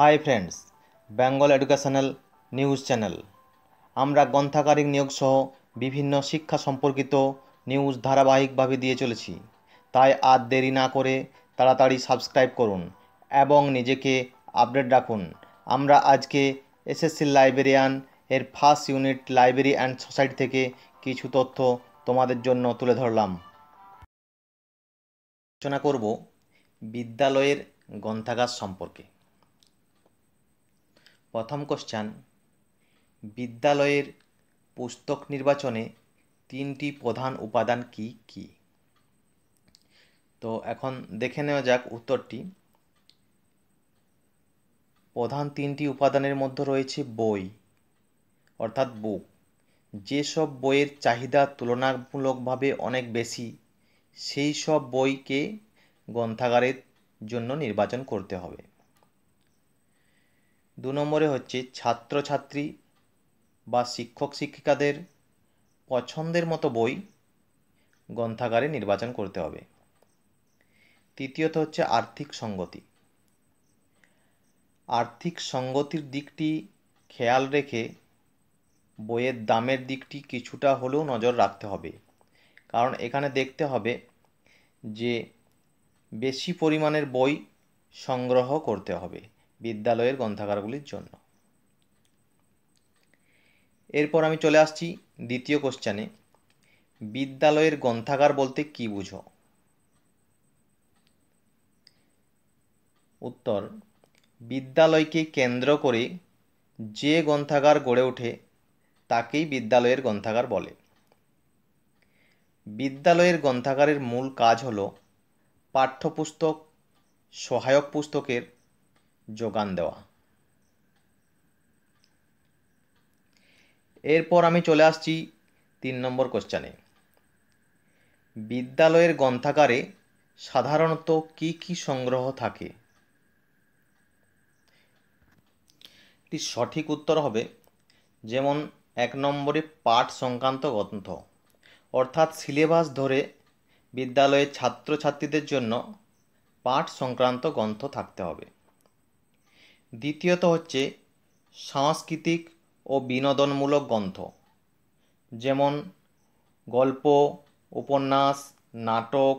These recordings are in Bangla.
High friends Bengal educational news channel আমরা গ্রন্থাগারিক সহ বিভিন্ন শিক্ষা সম্পর্কিত নিউজ ধারাবাহিকভাবে দিয়ে চলেছি তাই আর দেরি না করে তাড়াতাড়ি সাবস্ক্রাইব করুন এবং নিজেকে আপডেট রাখুন আমরা আজকে এসএসসি লাইব্রেরিয়ান এর first unit library and society থেকে কিছু তথ্য তোমাদের জন্য তুলে ধরলাম আলোচনা করব বিদ্যালয়ের গ্রন্থাগার সম্পর্কে প্রথম কোশ্চান বিদ্যালয়ের পুস্তক নির্বাচনে তিনটি প্রধান উপাদান কি কি তো এখন দেখে নেওয়া যাক উত্তরটি প্রধান তিনটি উপাদানের মধ্যে রয়েছে বই অর্থাৎ বুক যেসব বইয়ের চাহিদা তুলনামূলকভাবে অনেক বেশি সেই সব বইকে গ্রন্থাগারের জন্য নির্বাচন করতে হবে দু নম্বরে হচ্ছে ছাত্রছাত্রী বা শিক্ষক শিক্ষিকাদের পছন্দের মতো বই গ্রন্থাগারে নির্বাচন করতে হবে তৃতীয়ত হচ্ছে আর্থিক সঙ্গতি আর্থিক সঙ্গতির দিকটি খেয়াল রেখে বইয়ের দামের দিকটি কিছুটা হলেও নজর রাখতে হবে কারণ এখানে দেখতে হবে যে বেশি পরিমাণের বই সংগ্রহ করতে হবে বিদ্যালয়ের গ্রন্থাগারগুলির জন্য এরপর আমি চলে আসছি দ্বিতীয় কোশ্চানে বিদ্যালয়ের গ্রন্থাগার বলতে কি বুঝো উত্তর বিদ্যালয়কে কেন্দ্র করে যে গ্রন্থাগার গড়ে ওঠে তাকেই বিদ্যালয়ের গ্রন্থাগার বলে বিদ্যালয়ের গ্রন্থাগারের মূল কাজ হল পাঠ্যপুস্তক সহায়ক পুস্তকের যোগান দেওয়া এরপর আমি চলে আসছি তিন নম্বর কোশ্চানে বিদ্যালয়ের গ্রন্থাগারে সাধারণত কি কি সংগ্রহ থাকে এটি সঠিক উত্তর হবে যেমন এক নম্বরে পাঠ সংক্রান্ত গ্রন্থ অর্থাৎ সিলেবাস ধরে বিদ্যালয়ের ছাত্রছাত্রীদের জন্য পাঠ সংক্রান্ত গ্রন্থ থাকতে হবে দ্বিতীয়ত হচ্ছে সাংস্কৃতিক ও বিনোদনমূলক গ্রন্থ যেমন গল্প উপন্যাস নাটক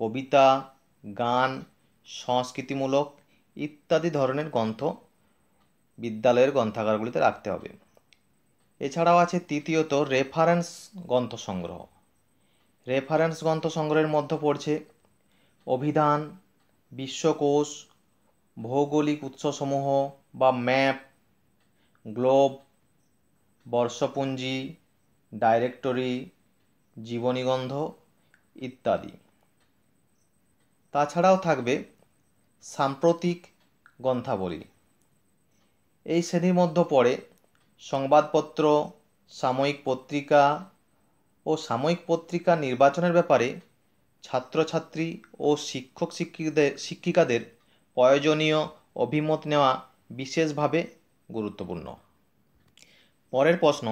কবিতা গান সংস্কৃতিমূলক ইত্যাদি ধরনের গ্রন্থ বিদ্যালয়ের গ্রন্থাগারগুলিতে রাখতে হবে এছাড়াও আছে তৃতীয়ত রেফারেন্স গ্রন্থ সংগ্রহ রেফারেন্স গ্রন্থ সংগ্রহের মধ্যে পড়ছে অভিধান বিশ্বকোষ ভৌগোলিক উৎসসমূহ বা ম্যাপ গ্লোব বর্ষপুঞ্জি ডাইরেক্টরি জীবনীগন্ধ ইত্যাদি তাছাড়াও থাকবে সাম্প্রতিক গ্রন্থাবলী এই শ্রেণীর মধ্যে পড়ে সংবাদপত্র সাময়িক পত্রিকা ও সাময়িক পত্রিকা নির্বাচনের ব্যাপারে ছাত্রছাত্রী ও শিক্ষক শিক্ষিকদের শিক্ষিকাদের প্রয়োজনীয় অভিমত নেওয়া বিশেষভাবে গুরুত্বপূর্ণ পরের প্রশ্ন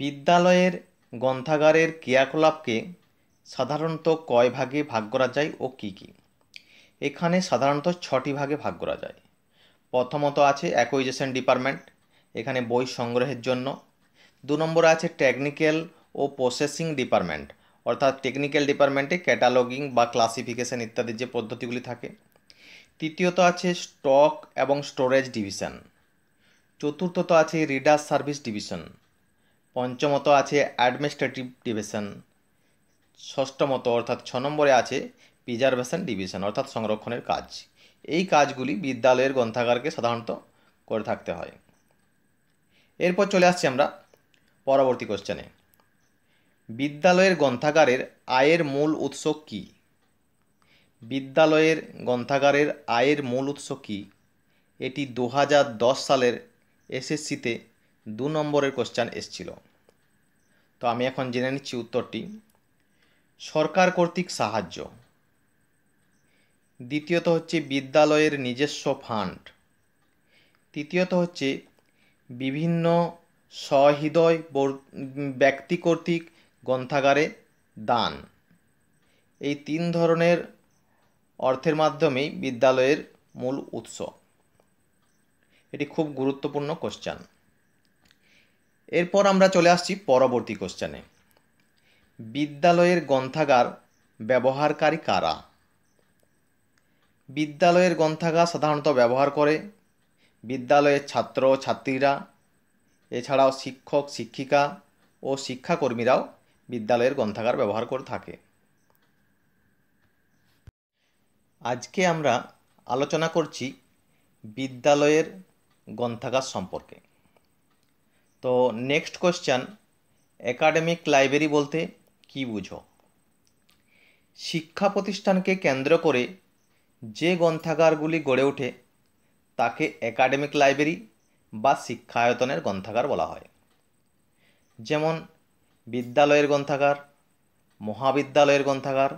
বিদ্যালয়ের গ্রন্থাগারের ক্রিয়াকলাপকে সাধারণত কয় ভাগে ভাগ করা যায় ও কি কি। এখানে সাধারণত ছটি ভাগে ভাগ করা যায় প্রথমত আছে অ্যাকুইজেশন ডিপার্টমেন্ট এখানে বই সংগ্রহের জন্য দু নম্বরে আছে টেকনিক্যাল ও প্রসেসিং ডিপার্টমেন্ট অর্থাৎ টেকনিক্যাল ডিপার্টমেন্টে ক্যাটালগিং বা ক্লাসিফিকেশন ইত্যাদি যে পদ্ধতিগুলি থাকে তৃতীয়ত আছে স্টক এবং স্টোরেজ ডিভিশন চতুর্থত আছে রিডার সার্ভিস ডিভিশন পঞ্চমত আছে অ্যাডমিনিস্ট্রেটিভ ডিভিশন ষষ্ঠমত অর্থাৎ ছ নম্বরে আছে প্রিজার্ভেশন ডিভিশন অর্থাৎ সংরক্ষণের কাজ এই কাজগুলি বিদ্যালয়ের গ্রন্থাগারকে সাধারণত করে থাকতে হয় এরপর চলে আসছি আমরা পরবর্তী কোশ্চেনে বিদ্যালয়ের গ্রন্থাগারের আয়ের মূল উৎস কী বিদ্যালয়ের গ্রন্থাগারের আয়ের মূল উৎস কী এটি দু হাজার দশ সালের এসএসসিতে দু নম্বরের কোশ্চান এসছিল তো আমি এখন জেনে নিচ্ছি উত্তরটি সরকার কর্তৃক সাহায্য দ্বিতীয়ত হচ্ছে বিদ্যালয়ের নিজস্ব ফান্ড তৃতীয়ত হচ্ছে বিভিন্ন সহৃদয় ব্যক্তি কর্তৃক গ্রন্থাগারে দান এই তিন ধরনের অর্থের মাধ্যমেই বিদ্যালয়ের মূল উৎস এটি খুব গুরুত্বপূর্ণ কোশ্চান এরপর আমরা চলে আসছি পরবর্তী কোশ্চানে বিদ্যালয়ের গ্রন্থাগার ব্যবহারকারী কারা বিদ্যালয়ের গ্রন্থাগার সাধারণত ব্যবহার করে বিদ্যালয়ের ছাত্র ছাত্রীরা এছাড়াও শিক্ষক শিক্ষিকা ও শিক্ষাকর্মীরাও বিদ্যালয়ের গ্রন্থাগার ব্যবহার করে থাকে আজকে আমরা আলোচনা করছি বিদ্যালয়ের গ্রন্থাগার সম্পর্কে তো নেক্সট কোশ্চেন একাডেমিক লাইব্রেরি বলতে কি বুঝো শিক্ষা প্রতিষ্ঠানকে কেন্দ্র করে যে গ্রন্থাগারগুলি গড়ে ওঠে তাকে একাডেমিক লাইব্রেরি বা শিক্ষায়তনের গ্রন্থাগার বলা হয় যেমন বিদ্যালয়ের গ্রন্থাগার মহাবিদ্যালয়ের গ্রন্থাগার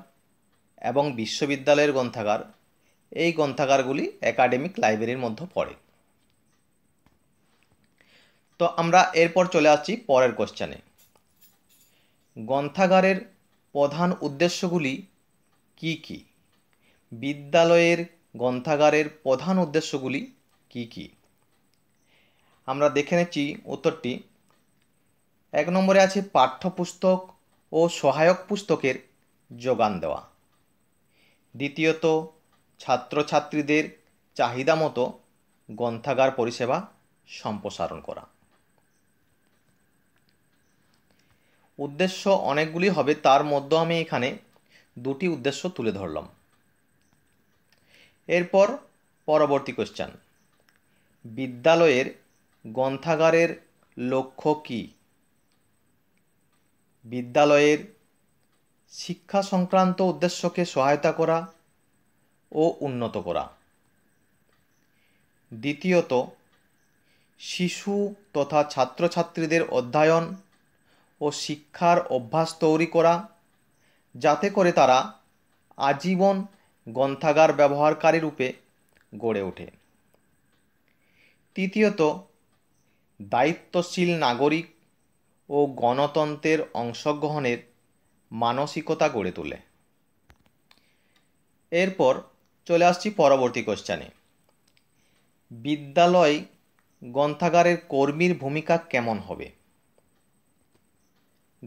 এবং বিশ্ববিদ্যালয়ের গ্রন্থাগার এই গ্রন্থাগারগুলি একাডেমিক লাইব্রেরির মধ্যে পড়ে তো আমরা এরপর চলে আসছি পরের কোশ্চেনে গ্রন্থাগারের প্রধান উদ্দেশ্যগুলি কি কি বিদ্যালয়ের গ্রন্থাগারের প্রধান উদ্দেশ্যগুলি কি কি আমরা দেখে নেছি উত্তরটি এক নম্বরে আছে পাঠ্যপুস্তক ও সহায়ক পুস্তকের যোগান দেওয়া দ্বিতীয়ত ছাত্রছাত্রীদের চাহিদা মতো গ্রন্থাগার পরিষেবা সম্প্রসারণ করা উদ্দেশ্য অনেকগুলি হবে তার মধ্যে আমি এখানে দুটি উদ্দেশ্য তুলে ধরলাম এরপর পরবর্তী কোশ্চান বিদ্যালয়ের গ্রন্থাগারের লক্ষ্য কী বিদ্যালয়ের শিক্ষা সংক্রান্ত উদ্দেশ্যকে সহায়তা করা ও উন্নত করা দ্বিতীয়ত শিশু তথা ছাত্রছাত্রীদের অধ্যয়ন ও শিক্ষার অভ্যাস তৈরি করা যাতে করে তারা আজীবন গ্রন্থাগার ব্যবহারকারী রূপে গড়ে ওঠে তৃতীয়ত দায়িত্বশীল নাগরিক ও গণতন্ত্রের অংশগ্রহণের মানসিকতা গড়ে তোলে এরপর চলে আসছি পরবর্তী কোশ্চানে বিদ্যালয় গ্রন্থাগারের কর্মীর ভূমিকা কেমন হবে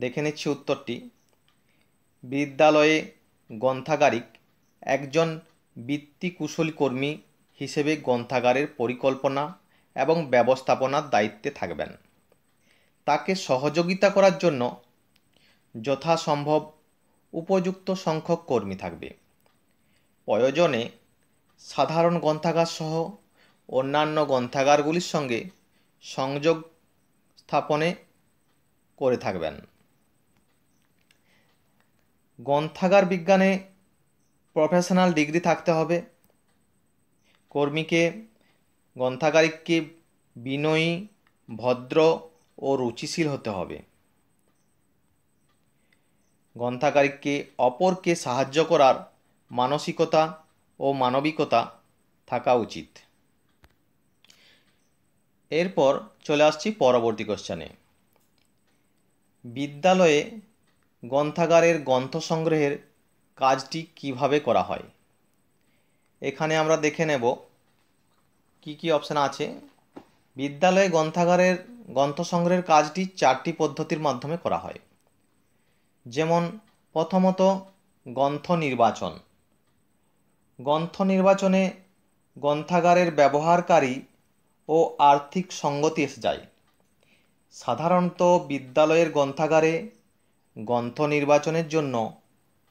দেখে নিচ্ছি উত্তরটি বিদ্যালয়ে গ্রন্থাগারিক একজন বৃত্তিকুশলী কর্মী হিসেবে গ্রন্থাগারের পরিকল্পনা এবং ব্যবস্থাপনার দায়িত্বে থাকবেন তাকে সহযোগিতা করার জন্য যথাসম্ভব উপযুক্ত সংখ্যক কর্মী থাকবে প্রয়োজনে সাধারণ গ্রন্থাগারসহ অন্যান্য গ্রন্থাগারগুলির সঙ্গে সংযোগ স্থাপনে করে থাকবেন গ্রন্থাগার বিজ্ঞানে প্রফেশনাল ডিগ্রি থাকতে হবে কর্মীকে গ্রন্থাগারিককে বিনয়ী ভদ্র ও রুচিশীল হতে হবে গ্রন্থাগারিককে অপরকে সাহায্য করার মানসিকতা ও মানবিকতা থাকা উচিত এরপর চলে আসছি পরবর্তী কোশ্চানে বিদ্যালয়ে গ্রন্থাগারের গ্রন্থ সংগ্রহের কাজটি কিভাবে করা হয় এখানে আমরা দেখে নেব কি কি অপশান আছে বিদ্যালয়ে গ্রন্থাগারের গ্রন্থ সংগ্রহের কাজটি চারটি পদ্ধতির মাধ্যমে করা হয় যেমন প্রথমত গ্রন্থ নির্বাচন গ্রন্থ নির্বাচনে গ্রন্থাগারের ব্যবহারকারী ও আর্থিক সঙ্গতি এসে যায় সাধারণত বিদ্যালয়ের গ্রন্থাগারে গ্রন্থ নির্বাচনের জন্য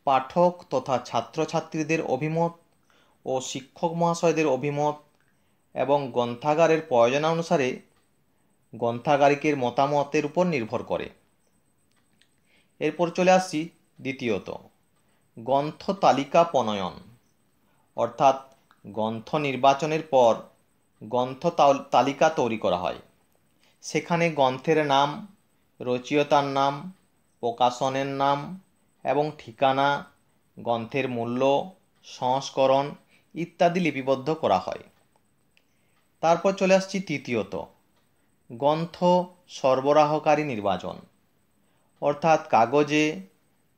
পাঠক তথা ছাত্রছাত্রীদের অভিমত ও শিক্ষক মহাশয়দের অভিমত এবং গ্রন্থাগারের প্রয়োজনানুসারে গ্রন্থাগারিকের মতামতের উপর নির্ভর করে এরপর চলে আসছি দ্বিতীয়ত গ্রন্থ তালিকা প্রণয়ন অর্থাৎ গ্রন্থ নির্বাচনের পর গ্রন্থ তালিকা তৈরি করা হয় সেখানে গ্রন্থের নাম রচিয়তার নাম প্রকাশনের নাম এবং ঠিকানা গ্রন্থের মূল্য সংস্করণ ইত্যাদি লিপিবদ্ধ করা হয় তারপর চলে আসছি তৃতীয়ত গ্রন্থ সরবরাহকারী নির্বাচন অর্থাৎ কাগজে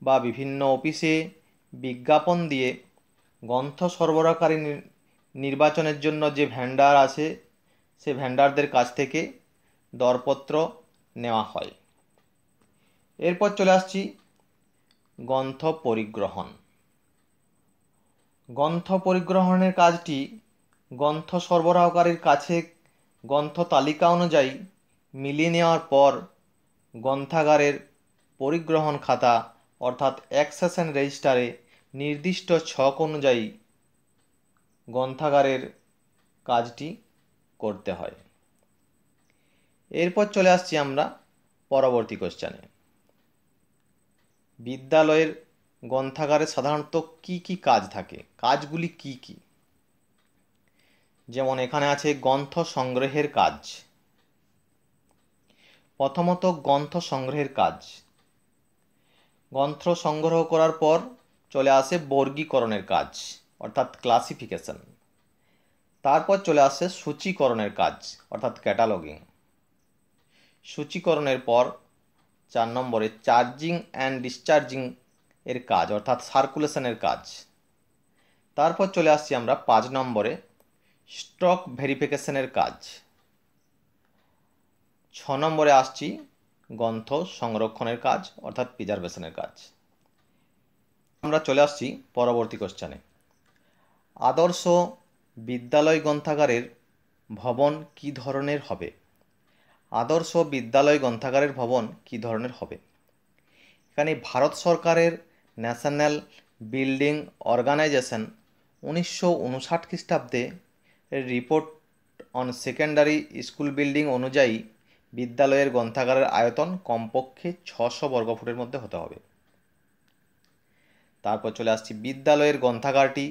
বা বিভিন্ন অফিসে বিজ্ঞাপন দিয়ে গ্রন্থ সরবরাহকারী নির্বাচনের জন্য যে ভ্যান্ডার আছে সে ভ্যান্ডারদের কাছ থেকে দরপত্র নেওয়া হয় এরপর চলে আসছি গ্রন্থ পরিগ্রহণ গ্রন্থ পরিগ্রহণের কাজটি গ্রন্থ সরবরাহকারীর কাছে গ্রন্থ তালিকা অনুযায়ী মিলিয়ে নেওয়ার পর গ্রন্থাগারের পরিগ্রহণ খাতা অর্থাৎ অ্যাক্সেশন রেজিস্টারে নির্দিষ্ট ছক অনুযায়ী গ্রন্থাগারের কাজটি করতে হয় এরপর চলে আসছি আমরা পরবর্তী কোশ্চানে বিদ্যালয়ের গ্রন্থাগারে সাধারণত কি কি কাজ থাকে কাজগুলি কি কি যেমন এখানে আছে গ্রন্থ সংগ্রহের কাজ প্রথমত গ্রন্থ সংগ্রহের কাজ গ্রন্থ সংগ্রহ করার পর চলে আসে বর্গীকরণের কাজ অর্থাৎ ক্লাসিফিকেশন তারপর চলে আসে সূচিকরণের কাজ অর্থাৎ ক্যাটালগিং সূচিকরণের পর চার নম্বরে চার্জিং অ্যান্ড ডিসচার্জিং এর কাজ অর্থাৎ সার্কুলেশনের কাজ তারপর চলে আসছি আমরা পাঁচ নম্বরে স্টক ভেরিফিকেশনের কাজ ছ নম্বরে আসছি গ্রন্থ সংরক্ষণের কাজ অর্থাৎ প্রিজার্ভেশনের কাজ আমরা চলে আসছি পরবর্তী কোশ্চানে আদর্শ বিদ্যালয় গ্রন্থাগারের ভবন কি ধরনের হবে আদর্শ বিদ্যালয় গ্রন্থাগারের ভবন কি ধরনের হবে এখানে ভারত সরকারের ন্যাশনাল বিল্ডিং অর্গানাইজেশন উনিশশো উনষাট খ্রিস্টাব্দে report on secondary school building অনুযায়ী বিদ্যালয়ের গ্রন্থাগারের আয়তন কমপক্ষে ছশো বর্গফুটের মধ্যে হতে হবে তারপর চলে আসছি বিদ্যালয়ের গ্রন্থাগারটি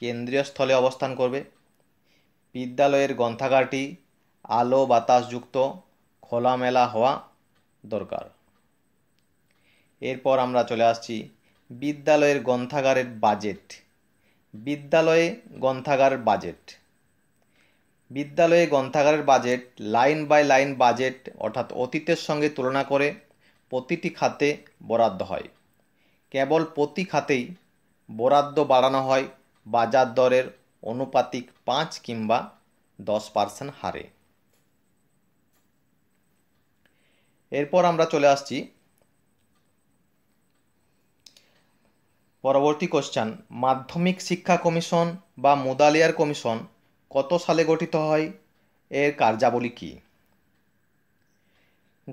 কেন্দ্রীয় স্থলে অবস্থান করবে বিদ্যালয়ের গ্রন্থাগারটি আলো বাতাসযুক্ত খোলামেলা হওয়া দরকার এরপর আমরা চলে আসছি বিদ্যালয়ের গ্রন্থাগারের বাজেট বিদ্যালয়ে গ্রন্থাগারের বাজেট বিদ্যালয়ে গ্রন্থাগারের budget line by line budget অর্থাৎ অতীতের সঙ্গে তুলনা করে প্রতিটি খাতে বরাদ্দ হয় কেবল প্রতি খাতেই বরাদ্দ বাড়ানো হয় বাজার দরের অনুপাতিক পাঁচ কিংবা দশ পার্সেন্ট হারে এরপর আমরা চলে আসছি পরবর্তী কোশ্চান মাধ্যমিক শিক্ষা কমিশন বা মুদালিয়ার কমিশন কত সালে গঠিত হয় এর কার্যাবলী কী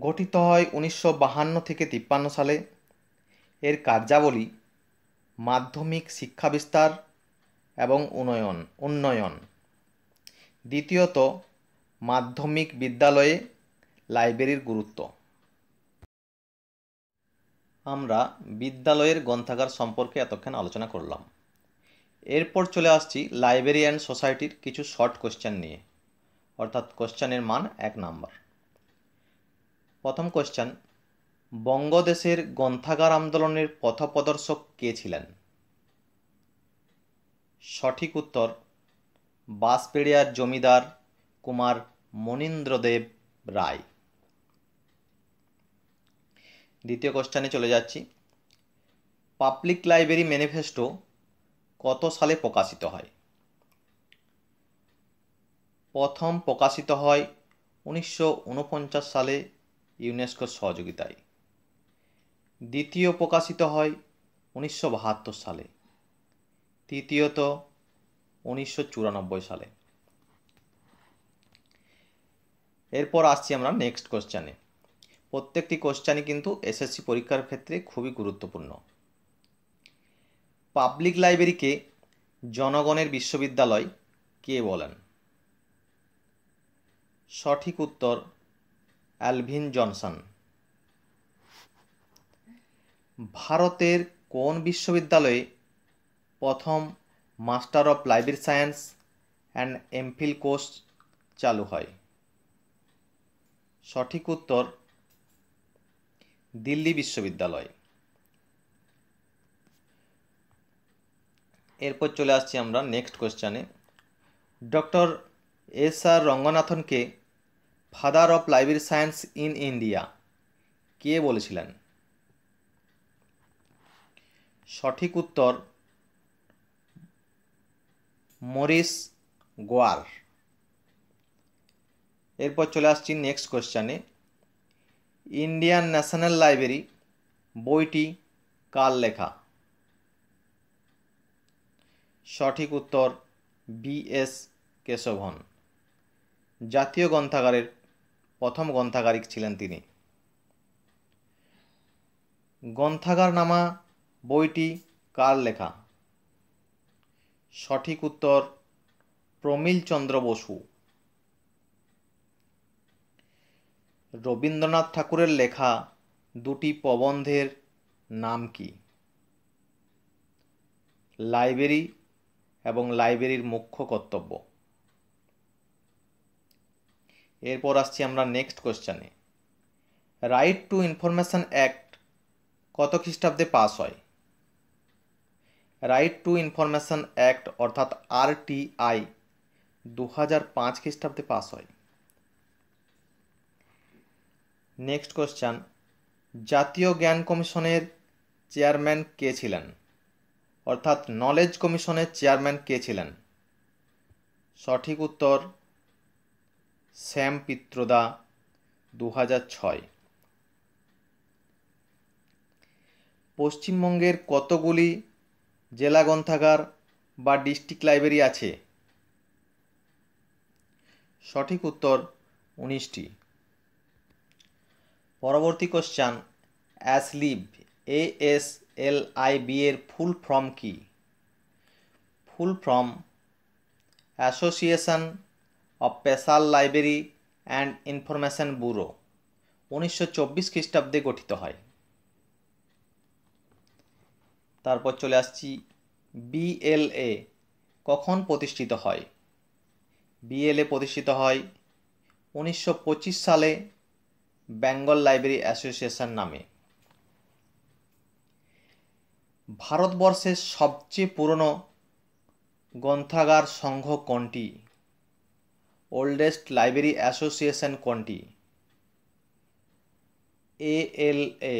গঠিত হয় উনিশশো বাহান্ন থেকে তিপ্পান্ন সালে এর কার্যাবলী মাধ্যমিক শিক্ষা বিস্তার এবং উন্নয়ন উন্নয়ন দ্বিতীয়ত মাধ্যমিক বিদ্যালয়ে লাইব্রেরির গুরুত্ব আমরা বিদ্যালয়ের গ্রন্থাগার সম্পর্কে এতক্ষণ আলোচনা করলাম এরপর চলে আসছি লাইব্রেরি অ্যান্ড সোসাইটির কিছু শর্ট কোশ্চেন নিয়ে অর্থাৎ কোশ্চেনের মান এক নাম্বার প্রথম কোশ্চেন বঙ্গদেশের গ্রন্থাগার আন্দোলনের পথপ্রদর্শক কে ছিলেন সঠিক উত্তর বাসপেড়িয়ার জমিদার কুমার মনীন্দ্রদেব রায় দ্বিতীয় কোশ্চানে চলে যাচ্ছি পাবলিক লাইব্রেরি ম্যানিফেস্টো কত সালে প্রকাশিত হয় প্রথম প্রকাশিত হয় উনিশশো সালে ইউনেস্কোর সহযোগিতায় দ্বিতীয় প্রকাশিত হয় উনিশশো সালে তৃতীয়ত উনিশশো সালে এরপর আসছি আমরা নেক্সট কোশ্চানে প্রত্যেকটি কোশ্চানই কিন্তু এসএসসি পরীক্ষার ক্ষেত্রে খুবই গুরুত্বপূর্ণ পাবলিক লাইব্রেরিকে জনগণের বিশ্ববিদ্যালয় কে বলেন সঠিক উত্তর অ্যালভিন জনসন ভারতের কোন বিশ্ববিদ্যালয়ে প্রথম master of library science and MPhil course চালু হয় সঠিক উত্তর দিল্লি বিশ্ববিদ্যালয় এরপর চলে আসছি আমরা নেক্সট কোয়েশ্চানে ডক্টর এস আর রঙ্গনাথনকে father of library science in India কে বলেছিলেন সঠিক উত্তর মরিস গোয়ার এরপর চলে আসছি নেক্সট কোয়েশ্চানে ইন্ডিয়ান ন্যাশনাল লাইব্রেরি বইটি কার লেখা সঠিক উত্তর বি এস কেশবন জাতীয় গ্রন্থাগারের প্রথম গ্রন্থাগারিক ছিলেন তিনি গ্রন্থাগার নামা বইটি কার লেখা সঠিক উত্তর প্রমিলচন্দ্র বসু রবীন্দ্রনাথ ঠাকুরের লেখা দুটি প্রবন্ধের নাম কি লাইব্রেরি এবং লাইব্রেরির মুখ্য কর্তব্য এরপর আসছি আমরা নেক্সট কোশ্চেনে রাইট টু ইনফরমেশান অ্যাক্ট কত খ্রিস্টাব্দে পাস হয় রাইট টু ইনফরমেশান অ্যাক্ট অর্থাৎ আর টি আই দু হাজার পাঁচ খ্রিস্টাব্দে পাস হয় নেক্সট কোশ্চান জাতীয় জ্ঞান কমিশনের চেয়ারম্যান কে ছিলেন অর্থাৎ নলেজ কমিশনের চেয়ারম্যান কে ছিলেন সঠিক উত্তর শ্যাম পিত্রদা দু ছয় পশ্চিমবঙ্গের কতগুলি জেলা গ্রন্থাগার বা ডিস্ট্রিক্ট লাইব্রেরি আছে সঠিক উত্তর উনিশটি পরবর্তী question ASLIB A S L I B এর ফুল ফর্ম কি full form association of special library and information bureau উনিশশো চব্বিশ খ্রিস্টাব্দে গঠিত হয় তারপর চলে আসছি বিএলএ কখন প্রতিষ্ঠিত হয় বিএলএ প্রতিষ্ঠিত হয় উনিশশো সালে বেঙ্গল লাইব্রেরি অ্যাসোসিয়েশন নামে ভারতবর্ষের সবচেয়ে পুরনো গ্রন্থাগার সংঘ কোনটি ওল্ডেস্ট লাইব্রেরি অ্যাসোসিয়েশন কোনটি এএলএ